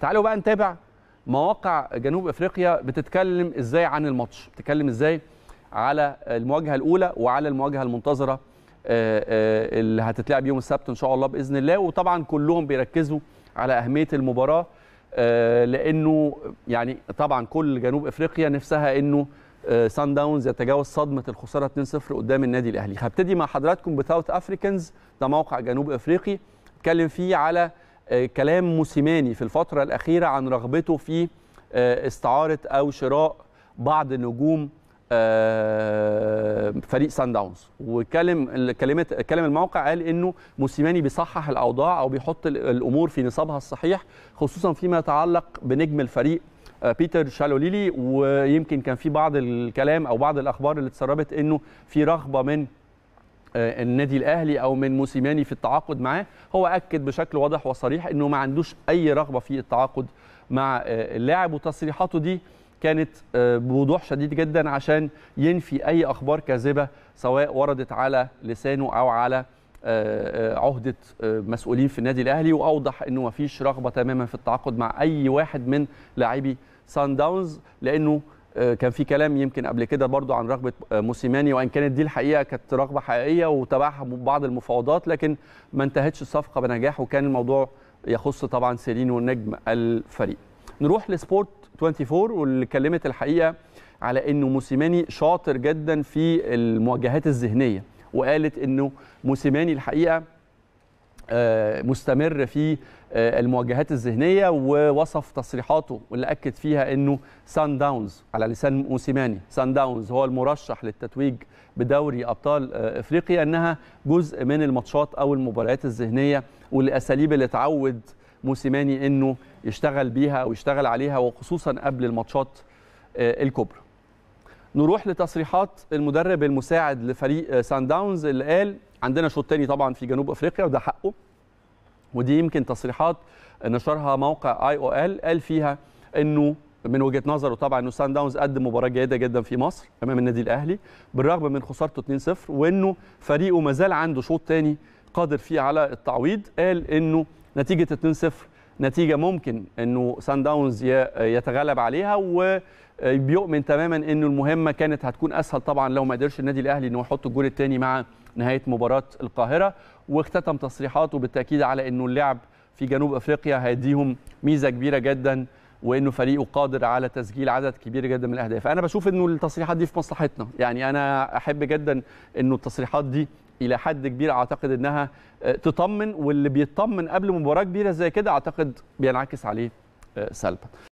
تعالوا بقى نتابع مواقع جنوب افريقيا بتتكلم ازاي عن الماتش بتتكلم ازاي على المواجهه الاولى وعلى المواجهه المنتظره آه، آه، اللي هتتلعب يوم السبت ان شاء الله باذن الله وطبعا كلهم بيركزوا على اهميه المباراه آه، لانه يعني طبعا كل جنوب افريقيا نفسها انه سان داونز يتجاوز صدمه الخساره 2-0 قدام النادي الاهلي هبتدي مع حضراتكم بساوث افريكانز ده موقع جنوب افريقي اتكلم فيه على آه، كلام موسيماني في الفترة الأخيرة عن رغبته في آه، استعارة أو شراء بعض نجوم آه، فريق سان داونز وكلم كلمه الموقع قال انه موسيماني بيصحح الاوضاع او بيحط الامور في نصابها الصحيح خصوصا فيما يتعلق بنجم الفريق بيتر شالوليلي ويمكن كان في بعض الكلام او بعض الاخبار اللي اتسربت انه في رغبه من آه، النادي الاهلي او من موسيماني في التعاقد معاه هو اكد بشكل واضح وصريح انه ما عندوش اي رغبه في التعاقد مع آه، اللاعب وتصريحاته دي كانت آه، بوضوح شديد جدا عشان ينفي اي اخبار كاذبه سواء وردت على لسانه او على عهده مسؤولين في النادي الاهلي واوضح انه ما فيش رغبه تماما في التعاقد مع اي واحد من لاعبي سان داونز لانه آه، كان في كلام يمكن قبل كده برضو عن رغبه آه، موسيماني وان كانت دي الحقيقه كانت رغبه حقيقيه وتبعها بعض المفاوضات لكن ما انتهتش الصفقه بنجاح وكان الموضوع يخص طبعا سيرينو نجم الفريق. نروح لسبورت 24 واللي كلمت الحقيقه على انه موسيماني شاطر جدا في المواجهات الذهنيه وقالت انه موسيماني الحقيقه آه، مستمر في آه، المواجهات الذهنيه ووصف تصريحاته واللي اكد فيها انه سان داونز على لسان موسيماني سان داونز هو المرشح للتتويج بدوري ابطال آه، افريقيا انها جزء من الماتشات او المباريات الذهنيه والاساليب اللي اتعود موسيماني انه يشتغل بيها او يشتغل عليها وخصوصا قبل الماتشات الكبرى. نروح لتصريحات المدرب المساعد لفريق سان داونز اللي قال عندنا شوط تاني طبعا في جنوب افريقيا وده حقه ودي يمكن تصريحات نشرها موقع اي او ال قال فيها انه من وجهه نظره طبعا انه سان داونز قدم مباراه جيده جدا في مصر امام النادي الاهلي بالرغم من خسارته 2-0 وانه فريقه ما زال عنده شوط تاني قادر فيه على التعويض قال انه نتيجه 2-0 نتيجه ممكن انه سان داونز يتغلب عليها وبيؤمن تماما انه المهمه كانت هتكون اسهل طبعا لو ما قدرش النادي الاهلي انه يحط الجول الثاني مع نهايه مباراه القاهره واختتم تصريحاته بالتاكيد على انه اللعب في جنوب افريقيا هيديهم ميزه كبيره جدا وانه فريقه قادر على تسجيل عدد كبير جدا من الاهداف انا بشوف انه التصريحات دي في مصلحتنا يعني انا احب جدا انه التصريحات دي الى حد كبير اعتقد انها آه، تطمن واللي بيطمن قبل مباراه كبيره زي كده اعتقد بينعكس عليه آه، سلبا